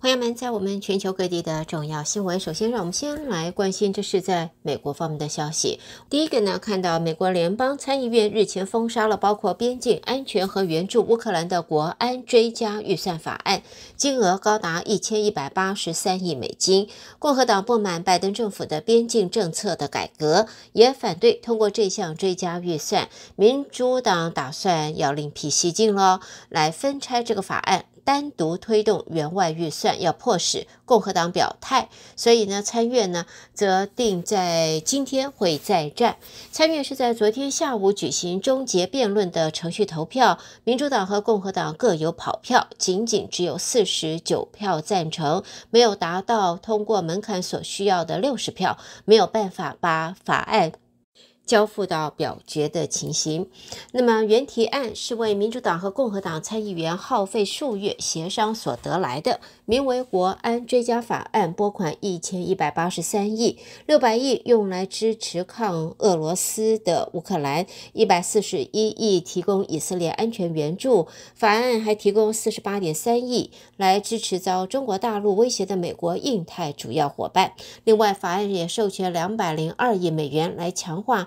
朋友们，在我们全球各地的重要新闻，首先让我们先来关心，这是在美国方面的消息。第一个呢，看到美国联邦参议院日前封杀了包括边境安全和援助乌克兰的国安追加预算法案，金额高达一千一百八十三亿美金。共和党不满拜登政府的边境政策的改革，也反对通过这项追加预算。民主党打算要另辟蹊径喽，来分拆这个法案。单独推动援外预算，要迫使共和党表态，所以呢，参院呢则定在今天会再战。参院是在昨天下午举行终结辩论的程序投票，民主党和共和党各有跑票，仅仅只有四十九票赞成，没有达到通过门槛所需要的六十票，没有办法把法案。交付到表决的情形。那么，原提案是为民主党和共和党参议员耗费数月协商所得来的，名为《国安追加法案》，拨款一千一百八十三亿六百亿，用来支持抗俄罗斯的乌克兰；一百四十一亿提供以色列安全援助。法案还提供四十八点三亿来支持遭中国大陆威胁的美国印太主要伙伴。另外，法案也授权两百零二亿美元来强化。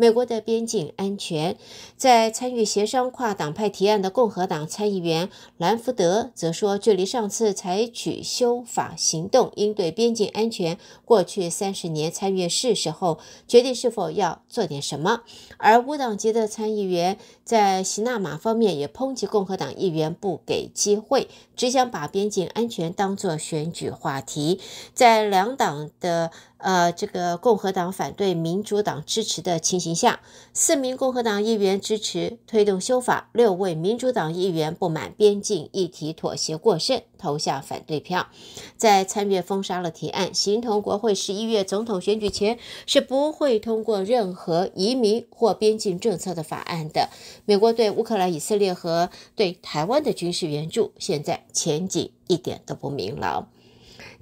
美国的边境安全，在参与协商跨党派提案的共和党参议员兰福德则说：“距离上次采取修法行动应对边境安全过去三十年参与是时候，决定是否要做点什么。”而无党籍的参议员在席纳马方面也抨击共和党议员不给机会，只想把边境安全当作选举话题。在两党的呃，这个共和党反对民主党支持的情形。一项，四名共和党议员支持推动修法，六位民主党议员不满边境议题妥协过甚，投下反对票，在参院封杀了提案。形同国会十一月总统选举前是不会通过任何移民或边境政策的法案的。美国对乌克兰、以色列和对台湾的军事援助，现在前景一点都不明朗。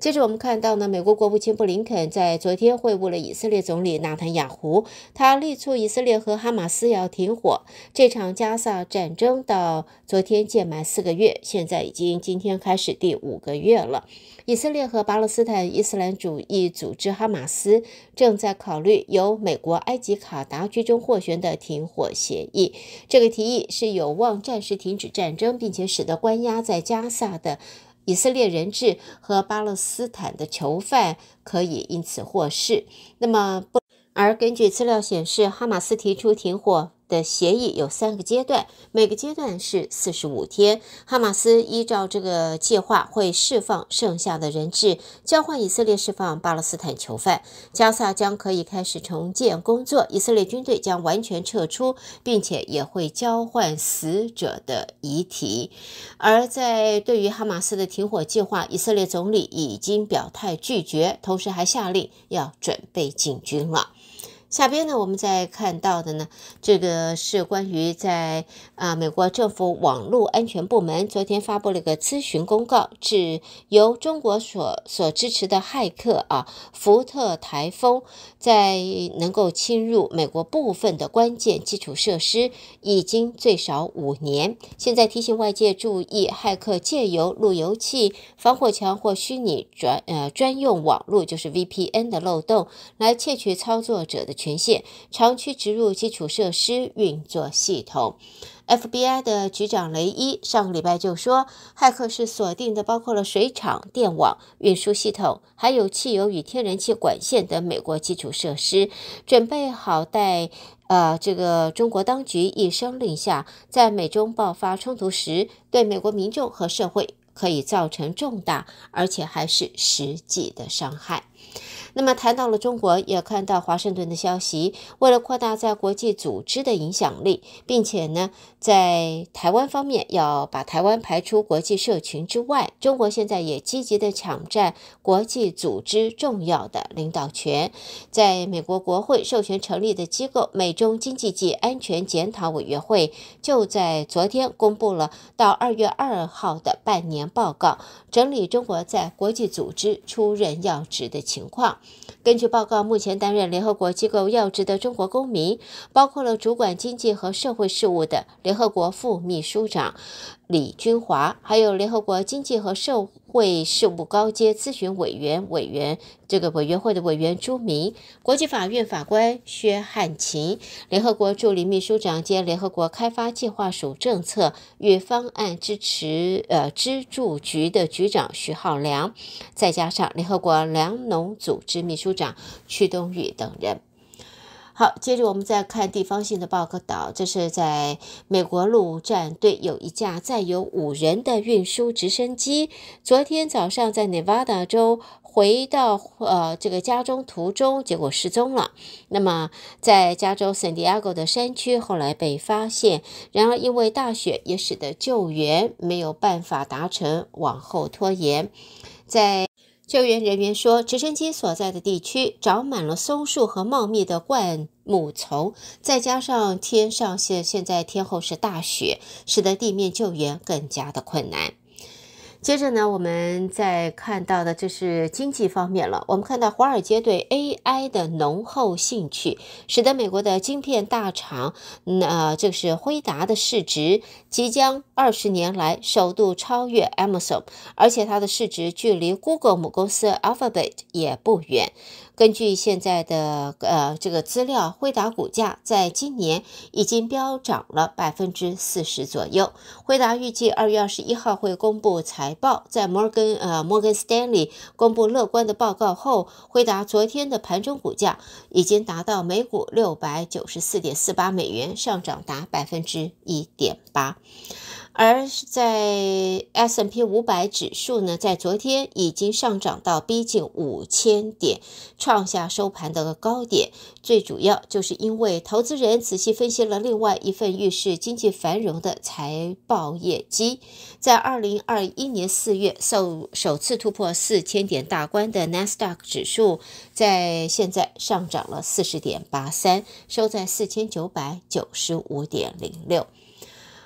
接着我们看到呢，美国国务卿布林肯在昨天会晤了以色列总理纳坦雅胡，他力促以色列和哈马斯要停火。这场加沙战争到昨天届满四个月，现在已经今天开始第五个月了。以色列和巴勒斯坦伊斯兰主义组织哈马斯正在考虑由美国、埃及、卡达居中斡旋的停火协议。这个提议是有望暂时停止战争，并且使得关押在加沙的。以色列人质和巴勒斯坦的囚犯可以因此获释。那么，不，而根据资料显示，哈马斯提出停火。的协议有三个阶段，每个阶段是四十五天。哈马斯依照这个计划会释放剩下的人质，交换以色列释放巴勒斯坦囚犯。加萨将可以开始重建工作，以色列军队将完全撤出，并且也会交换死者的遗体。而在对于哈马斯的停火计划，以色列总理已经表态拒绝，同时还下令要准备进军了。下边呢，我们再看到的呢，这个是关于在啊，美国政府网络安全部门昨天发布了一个咨询公告，指由中国所所支持的骇客啊，福特台风在能够侵入美国部分的关键基础设施已经最少五年。现在提醒外界注意，骇客借由路由器、防火墙或虚拟专呃专用网络，就是 VPN 的漏洞，来窃取操作者的。权限长驱直入基础设施运作系统。FBI 的局长雷伊上个礼拜就说，骇客是锁定的，包括了水厂、电网、运输系统，还有汽油与天然气管线等美国基础设施。准备好待呃这个中国当局一声令下，在美中爆发冲突时，对美国民众和社会可以造成重大，而且还是实际的伤害。那么谈到了中国，也看到华盛顿的消息。为了扩大在国际组织的影响力，并且呢，在台湾方面要把台湾排除国际社群之外，中国现在也积极的抢占国际组织重要的领导权。在美国国会授权成立的机构——美中经济及安全检讨委员会，就在昨天公布了到二月二号的半年报告，整理中国在国际组织出任要职的情况。根据报告，目前担任联合国机构要职的中国公民，包括了主管经济和社会事务的联合国副秘书长李军华，还有联合国经济和社会。会事务高阶咨询委员委员，这个委员会的委员朱明，国际法院法官薛汉琴，联合国助理秘书长兼联合国开发计划署政策与方案支持呃支助局的局长徐浩良，再加上联合国粮农组织秘书长屈冬玉等人。好，接着我们再看地方性的报道。这是在美国陆战队有一架载有五人的运输直升机，昨天早上在内华达州回到呃这个家中途中，结果失踪了。那么在加州圣地亚哥的山区后来被发现，然而因为大雪也使得救援没有办法达成，往后拖延。在救援人员说，直升机所在的地区长满了松树和茂密的灌木丛，再加上天上现现在天后是大雪，使得地面救援更加的困难。接着呢，我们再看到的这是经济方面了。我们看到华尔街对 AI 的浓厚兴趣，使得美国的晶片大厂，那这是辉达的市值即将二十年来首度超越 Amazon，而且它的市值距离 Google 母公司 Alphabet 也不远。根据现在的呃这个资料，辉达股价在今年已经飙涨了百分之四十左右。辉达预计二月二十一号会公布财报，在摩根呃摩根斯坦利公布乐观的报告后，辉达昨天的盘中股价已经达到每股六百九十四点四八美元，上涨达百分之一点八。而在 S&P 五百指数呢，在昨天已经上涨到逼近五千点，创下收盘的高点。最主要就是因为投资人仔细分析了另外一份预示经济繁荣的财报业绩。在二零二一年四月首首次突破四千点大关的 Nasdaq 指数，在现在上涨了四十点八三，收在四千九百九十五点零六。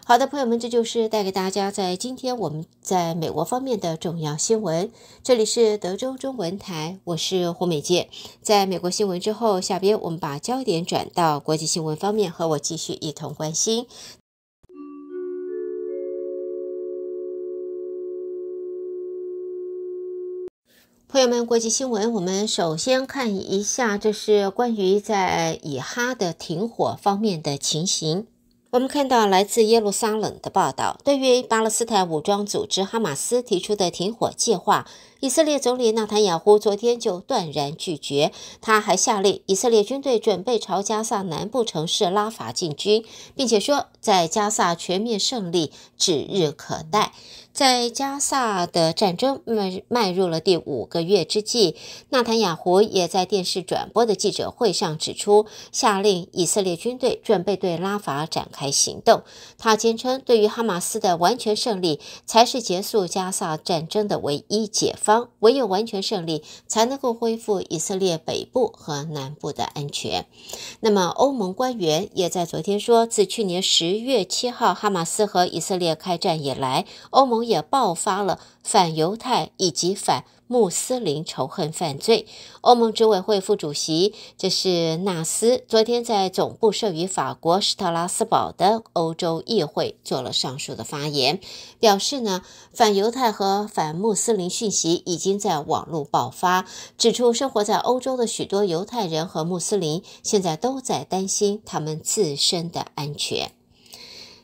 好的，朋友们，这就是带给大家在今天我们在美国方面的重要新闻。这里是德州中文台，我是胡美洁。在美国新闻之后，下边我们把焦点转到国际新闻方面，和我继续一同关心。朋友们，国际新闻，我们首先看一下，这是关于在以哈的停火方面的情形。我们看到来自耶路撒冷的报道，对于巴勒斯坦武装组织哈马斯提出的停火计划，以色列总理纳坦雅胡昨天就断然拒绝。他还下令以色列军队准备朝加萨南部城市拉法进军，并且说，在加萨全面胜利指日可待。在加萨的战争迈迈入了第五个月之际，纳坦雅胡也在电视转播的记者会上指出，下令以色列军队准备对拉法展开行动。他坚称，对于哈马斯的完全胜利才是结束加萨战争的唯一解方，唯有完全胜利才能够恢复以色列北部和南部的安全。那么，欧盟官员也在昨天说，自去年十月七号哈马斯和以色列开战以来，欧盟。也爆发了反犹太以及反穆斯林仇恨犯罪。欧盟执委会副主席，这是纳斯昨天在总部设于法国史特拉斯堡的欧洲议会做了上述的发言，表示呢，反犹太和反穆斯林讯息已经在网络爆发，指出生活在欧洲的许多犹太人和穆斯林现在都在担心他们自身的安全。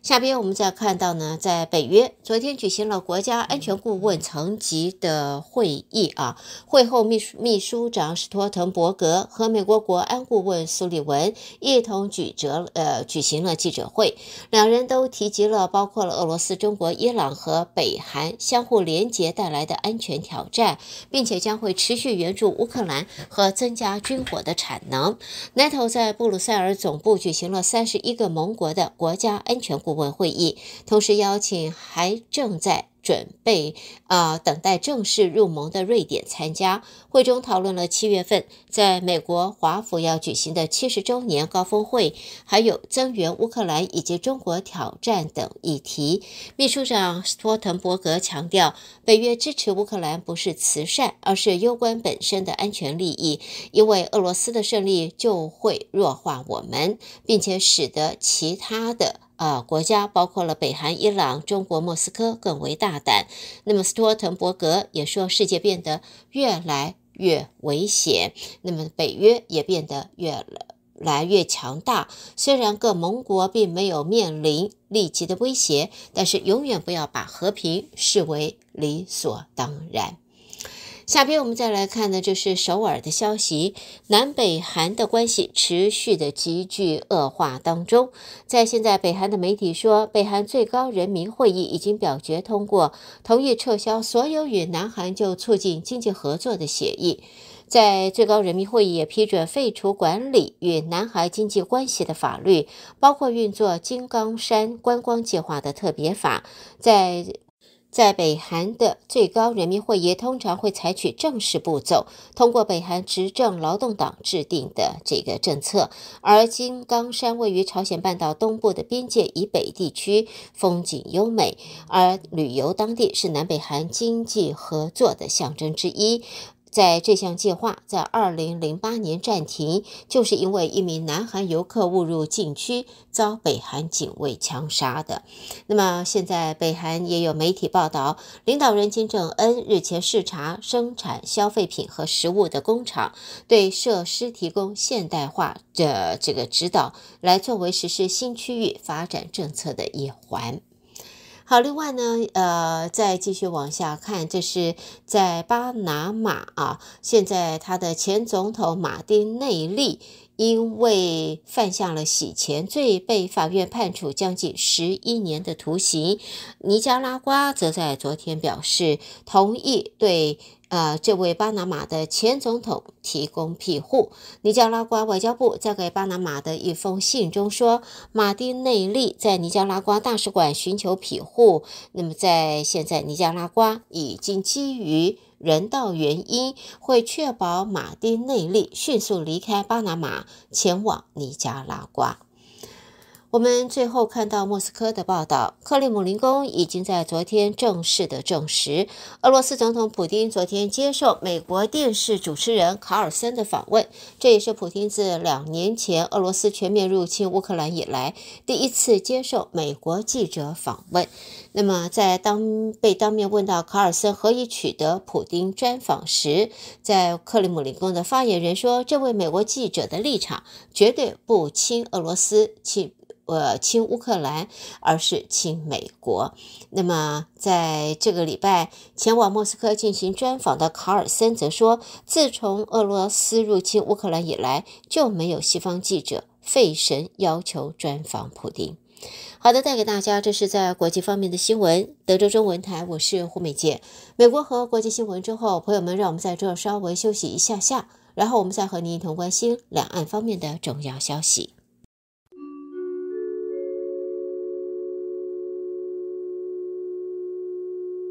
下边我们再看到呢，在北约昨天举行了国家安全顾问层级的会议啊。会后，秘书秘书长史托滕伯格和美国国安顾问苏利文一同举折呃举行了记者会，两人都提及了包括了俄罗斯、中国、伊朗和北韩相互连结带来的安全挑战，并且将会持续援助乌克兰和增加军火的产能。NATO 在布鲁塞尔总部举行了三十一个盟国的国家安全。顾问会议，同时邀请还正在准备啊等待正式入盟的瑞典参加。会中讨论了七月份在美国华府要举行的七十周年高峰会，还有增援乌克兰以及中国挑战等议题。秘书长斯托滕伯格强调，北约支持乌克兰不是慈善，而是攸关本身的安全利益，因为俄罗斯的胜利就会弱化我们，并且使得其他的。啊，国家包括了北韩、伊朗、中国、莫斯科，更为大胆。那么，斯托滕伯格也说，世界变得越来越危险。那么，北约也变得越来越强大。虽然各盟国并没有面临立即的威胁，但是永远不要把和平视为理所当然。下边我们再来看的就是首尔的消息，南北韩的关系持续的急剧恶化当中，在现在北韩的媒体说，北韩最高人民会议已经表决通过，同意撤销所有与南韩就促进经济合作的协议，在最高人民会议批准废除管理与南韩经济关系的法律，包括运作金刚山观光计划的特别法，在。在北韩的最高人民会议通常会采取正式步骤，通过北韩执政劳动党制定的这个政策。而金刚山位于朝鲜半岛东部的边界以北地区，风景优美，而旅游当地是南北韩经济合作的象征之一。在这项计划在二零零八年暂停，就是因为一名南韩游客误入禁区，遭北韩警卫枪杀的。那么现在北韩也有媒体报道，领导人金正恩日前视察生产消费品和食物的工厂，对设施提供现代化的这个指导，来作为实施新区域发展政策的一环。好，另外呢，呃，再继续往下看，这是在巴拿马啊，现在他的前总统马丁内利。因为犯下了洗钱罪，被法院判处将近十一年的徒刑。尼加拉瓜则在昨天表示同意对呃这位巴拿马的前总统提供庇护。尼加拉瓜外交部在给巴拿马的一封信中说，马丁内利在尼加拉瓜大使馆寻求庇护。那么，在现在尼加拉瓜已经基于。人道原因会确保马丁内利迅速离开巴拿马，前往尼加拉瓜。我们最后看到莫斯科的报道，克里姆林宫已经在昨天正式的证实，俄罗斯总统普京昨天接受美国电视主持人卡尔森的访问，这也是普京自两年前俄罗斯全面入侵乌克兰以来第一次接受美国记者访问。那么，在当被当面问到卡尔森何以取得普京专访时，在克里姆林宫的发言人说，这位美国记者的立场绝对不亲俄罗斯，亲。我亲乌克兰，而是亲美国。那么，在这个礼拜前往莫斯科进行专访的卡尔森则说，自从俄罗斯入侵乌克兰以来，就没有西方记者费神要求专访普京。好的，带给大家这是在国际方面的新闻，德州中文台，我是胡美杰。美国和国际新闻之后，朋友们，让我们在这稍微休息一下下，然后我们再和您一同关心两岸方面的重要消息。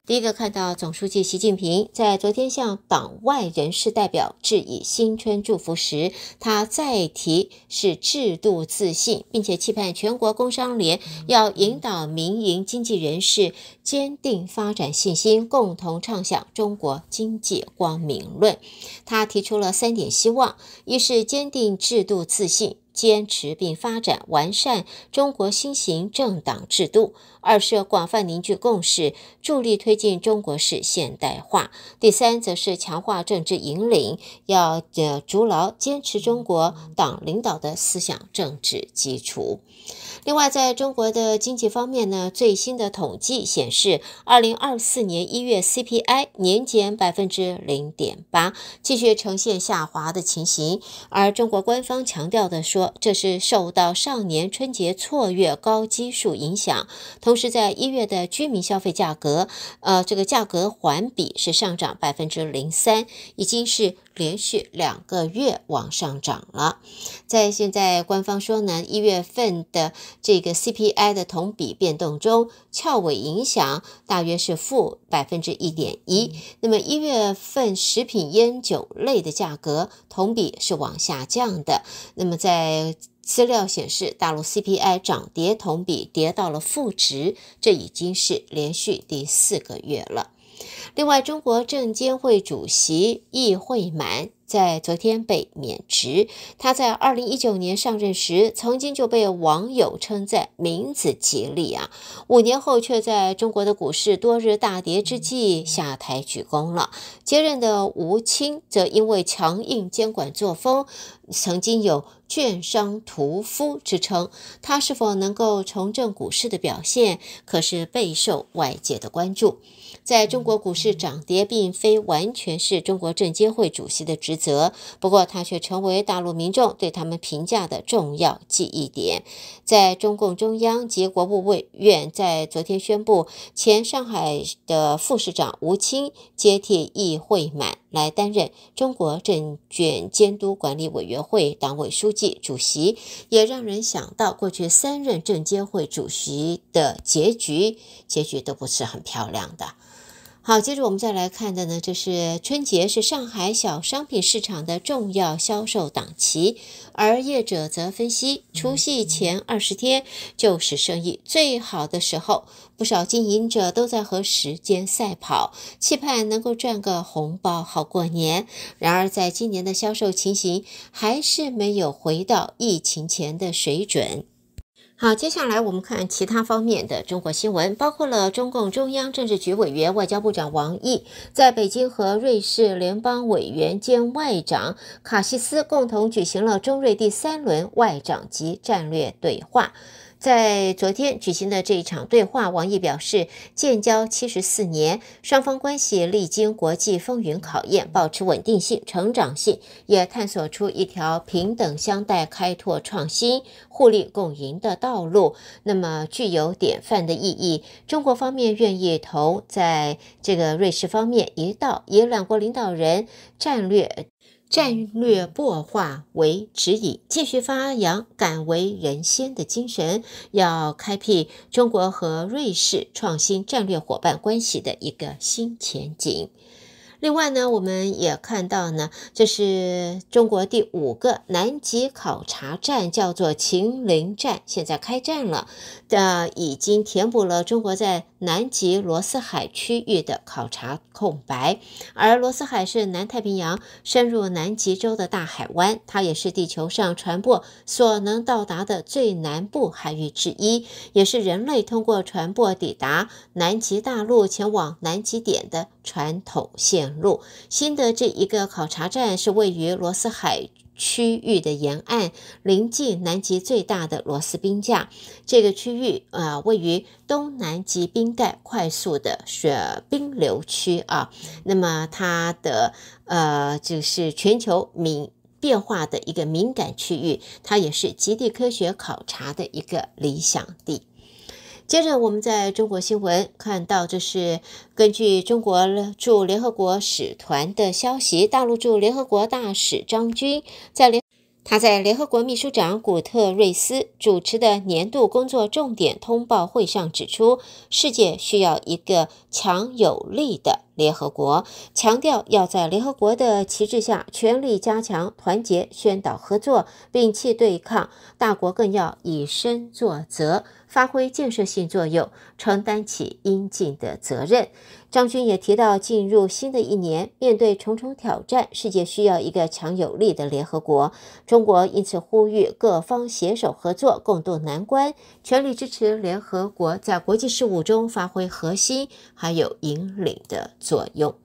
第一个看到总书记习近平在昨天向党外人士代表致以新春祝福时，他再提是制度自信，并且期盼全国工商联要引导民营经济人士坚定发展信心，共同唱响中国经济光明论。他提出了三点希望：一是坚定制度自信。坚持并发展完善中国新型政党制度。二是广泛凝聚共识，助力推进中国式现代化。第三，则是强化政治引领，要呃筑牢坚持中国党领导的思想政治基础。另外，在中国的经济方面呢，最新的统计显示，二零二四年一月 CPI 年减百分之零点八，继续呈现下滑的情形。而中国官方强调的说。这是受到上年春节错月高基数影响，同时在一月的居民消费价格，呃，这个价格环比是上涨百分之零三，已经是。连续两个月往上涨了，在现在官方说呢，一月份的这个 CPI 的同比变动中，翘尾影响大约是负百分之一点一。那么一月份食品烟酒类的价格同比是往下降的。那么在资料显示，大陆 CPI 涨跌同比跌到了负值，这已经是连续第四个月了。另外，中国证监会主席易会满在昨天被免职。他在2019年上任时，曾经就被网友称赞名字吉利啊，五年后却在中国的股市多日大跌之际下台鞠躬了。接任的吴清则因为强硬监管作风。曾经有“券商屠夫”之称，他是否能够重振股市的表现，可是备受外界的关注。在中国股市涨跌，并非完全是中国证监会主席的职责，不过他却成为大陆民众对他们评价的重要记忆点。在中共中央及国务委院在昨天宣布，前上海的副市长吴清接替易会满。来担任中国证券监督管理委员会党委书记、主席，也让人想到过去三任证监会主席的结局，结局都不是很漂亮的。好，接着我们再来看的呢，就是春节是上海小商品市场的重要销售档期，而业者则分析，除夕前二十天就是生意最好的时候，不少经营者都在和时间赛跑，期盼能够赚个红包好过年。然而，在今年的销售情形，还是没有回到疫情前的水准。好，接下来我们看其他方面的中国新闻，包括了中共中央政治局委员、外交部长王毅在北京和瑞士联邦委员兼外长卡西斯共同举行了中瑞第三轮外长级战略对话。在昨天举行的这一场对话，王毅表示，建交七十四年，双方关系历经国际风云考验，保持稳定性、成长性，也探索出一条平等相待、开拓创新、互利共赢的道路，那么具有典范的意义。中国方面愿意同在这个瑞士方面一道，以两国领导人战略。战略擘画为指引，继续发扬敢为人先的精神，要开辟中国和瑞士创新战略伙伴关系的一个新前景。另外呢，我们也看到呢，这是中国第五个南极考察站，叫做秦岭站，现在开站了，的已经填补了中国在。南极罗斯海区域的考察空白，而罗斯海是南太平洋深入南极洲的大海湾，它也是地球上传播所能到达的最南部海域之一，也是人类通过船舶抵达南极大陆、前往南极点的传统线路。新的这一个考察站是位于罗斯海。区域的沿岸临近南极最大的罗斯冰架，这个区域啊位于东南极冰盖快速的雪冰流区啊，那么它的呃就是全球敏变化的一个敏感区域，它也是极地科学考察的一个理想地。接着，我们在中国新闻看到，这是根据中国驻联合国使团的消息，大陆驻联合国大使张军在联，他在联合国秘书长古特瑞斯主持的年度工作重点通报会上指出，世界需要一个强有力的联合国，强调要在联合国的旗帜下全力加强团结、宣导合作、摒弃对抗，大国更要以身作则。发挥建设性作用，承担起应尽的责任。张军也提到，进入新的一年，面对重重挑战，世界需要一个强有力的联合国。中国因此呼吁各方携手合作，共度难关，全力支持联合国在国际事务中发挥核心还有引领的作用。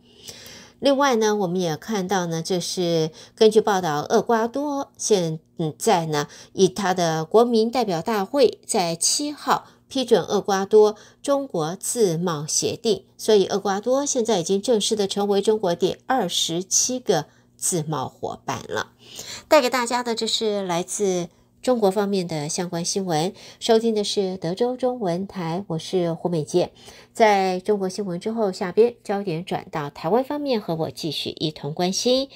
另外呢，我们也看到呢，这是根据报道，厄瓜多现在呢，以他的国民代表大会在七号批准厄瓜多中国自贸协定，所以厄瓜多现在已经正式的成为中国第二十七个自贸伙伴了。带给大家的这是来自。中国方面的相关新闻，收听的是德州中文台，我是胡美杰。在中国新闻之后，下边焦点转到台湾方面，和我继续一同关心。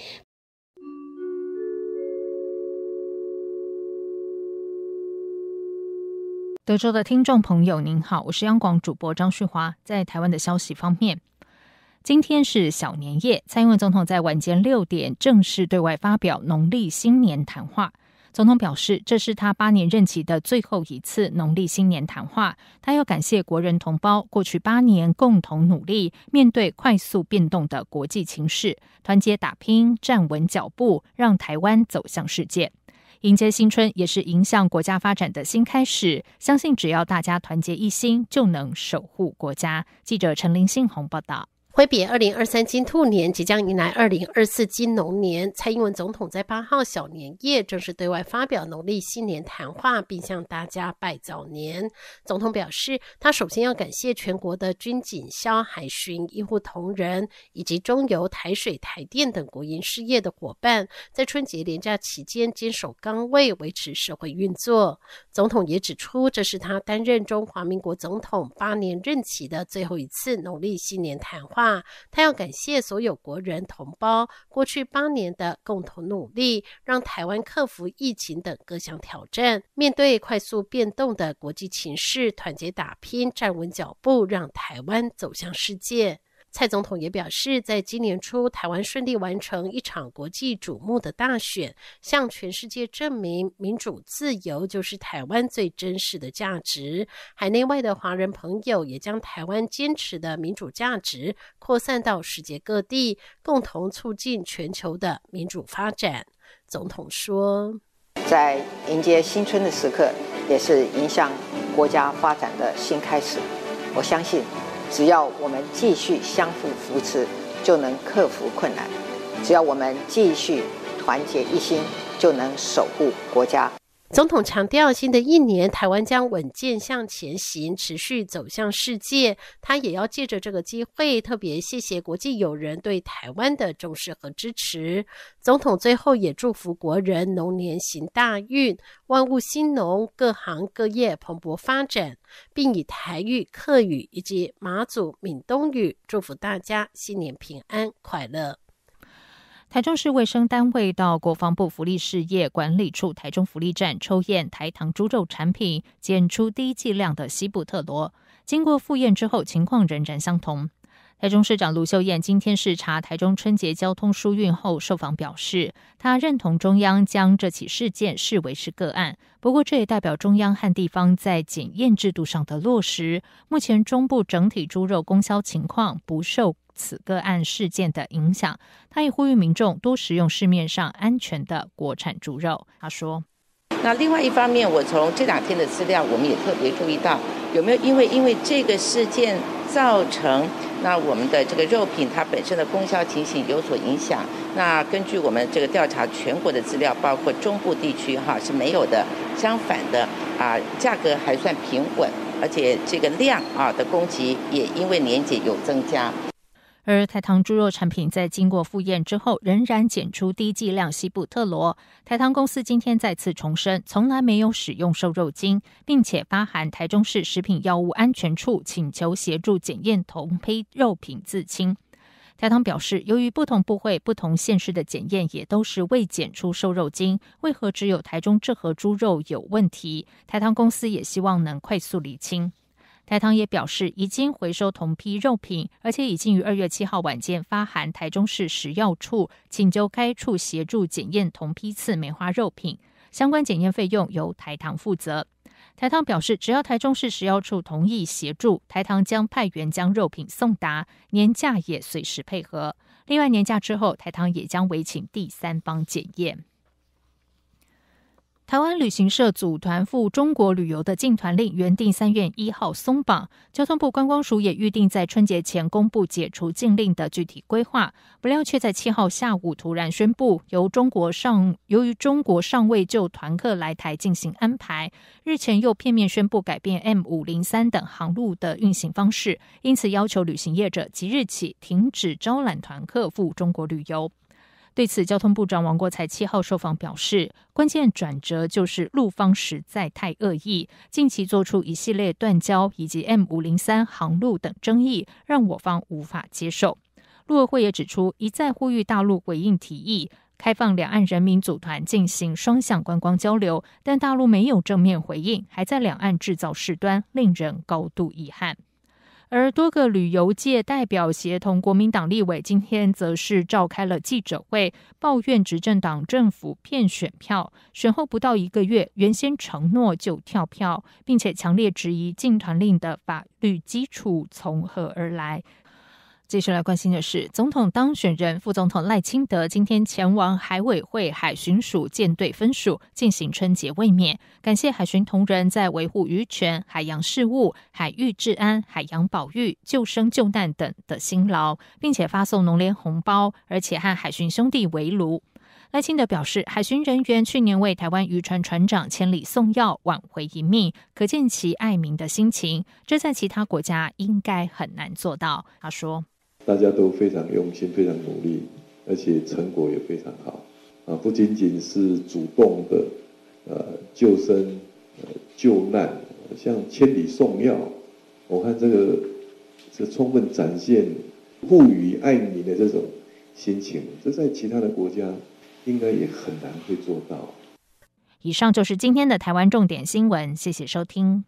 德州的听众朋友，您好，我是央广主播张旭华。在台湾的消息方面，今天是小年夜，蔡英文总统在晚间六点正式对外发表农历新年谈话。总统表示，这是他八年任期的最后一次农历新年谈话。他要感谢国人同胞过去八年共同努力，面对快速变动的国际情势，团结打拼，站稳脚步，让台湾走向世界。迎接新春也是迎向国家发展的新开始。相信只要大家团结一心，就能守护国家。记者陈林信宏报道。挥别二零二三金兔年，即将迎来二零二四金龙年。蔡英文总统在八号小年夜正式对外发表农历新年谈话，并向大家拜早年。总统表示，他首先要感谢全国的军警、消海巡、医护同仁，以及中油、台水、台电等国营事业的伙伴，在春节连假期间坚守岗位，维持社会运作。总统也指出，这是他担任中华民国总统八年任期的最后一次农历新年谈话。他要感谢所有国人同胞过去八年的共同努力，让台湾克服疫情等各项挑战。面对快速变动的国际情势，团结打拼，站稳脚步，让台湾走向世界。蔡总统也表示，在今年初，台湾顺利完成一场国际瞩目的大选，向全世界证明民主自由就是台湾最真实的价值。海内外的华人朋友也将台湾坚持的民主价值扩散到世界各地，共同促进全球的民主发展。总统说：“在迎接新春的时刻，也是影响国家发展的新开始。我相信。”只要我们继续相互扶持，就能克服困难；只要我们继续团结一心，就能守护国家。总统强调，新的一年台湾将稳健向前行，持续走向世界。他也要借着这个机会，特别谢谢国际友人对台湾的重视和支持。总统最后也祝福国人龙年行大运，万物兴隆，各行各业蓬勃发展，并以台语、客语以及马祖闽东语祝福大家新年平安快乐。台中市卫生单位到国防部福利事业管理处台中福利站抽验台糖猪肉产品，检出低剂量的西布特罗。经过复验之后，情况仍然相同。台中市长卢秀燕今天视察台中春节交通疏运后受访表示，她认同中央将这起事件视为是个案，不过这也代表中央和地方在检验制度上的落实。目前中部整体猪肉供销情况不受此个案事件的影响。她也呼吁民众多食用市面上安全的国产猪肉。她说。那另外一方面，我从这两天的资料，我们也特别注意到，有没有因为因为这个事件造成那我们的这个肉品它本身的供销情形有所影响？那根据我们这个调查全国的资料，包括中部地区哈是没有的，相反的啊，价格还算平稳，而且这个量啊的供给也因为年节有增加。而台糖猪肉产品在经过复验之后，仍然检出低剂量西布特罗。台糖公司今天再次重申，从来没有使用瘦肉精，并且发函台中市食品药物安全处，请求协助检验同批肉品自清。台糖表示，由于不同部位、不同县市的检验也都是未检出瘦肉精，为何只有台中这盒猪肉有问题？台糖公司也希望能快速厘清。台糖也表示，已经回收同批肉品，而且已经于二月七号晚间发函台中市食药处，请求该处协助检验同批次梅花肉品，相关检验费用由台糖负责。台糖表示，只要台中市食药处同意协助，台糖将派员将肉品送达，年假也随时配合。另外，年假之后，台糖也将委请第三方检验。台湾旅行社组团赴中国旅游的禁团令原定三月一号松绑，交通部观光署也预定在春节前公布解除禁令的具体规划，不料却在七号下午突然宣布，由中国上由于中国尚未就团客来台进行安排，日前又片面宣布改变 M 五零三等航路的运行方式，因此要求旅行者即日起停止招揽团客赴中国旅游。对此，交通部长王国才七号受访表示，关键转折就是陆方实在太恶意，近期做出一系列断交以及 M 五零三航路等争议，让我方无法接受。陆委会也指出，一再呼吁大陆回应提议，开放两岸人民组团进行双向观光交流，但大陆没有正面回应，还在两岸制造事端，令人高度遗憾。而多个旅游界代表协同国民党立委今天则是召开了记者会，抱怨执政党政府骗选票，选后不到一个月，原先承诺就跳票，并且强烈质疑禁团令的法律基础从何而来。接下来关心的是，总统当选人、副总统赖清德今天前往海委会、海巡署舰队分署进行春节慰勉，感谢海巡同仁在维护渔权、海洋事务、海域治安、海洋保育、救生救难等的辛劳，并且发送农联红包，而且和海巡兄弟围炉。赖清德表示，海巡人员去年为台湾渔船船长千里送药，挽回一命，可见其爱民的心情。这在其他国家应该很难做到。他说。大家都非常用心，非常努力，而且成果也非常好。啊，不仅仅是主动的，呃，救生、呃，救难，像千里送药，我看这个，是充分展现护宇爱民的这种心情。这在其他的国家，应该也很难会做到。以上就是今天的台湾重点新闻，谢谢收听。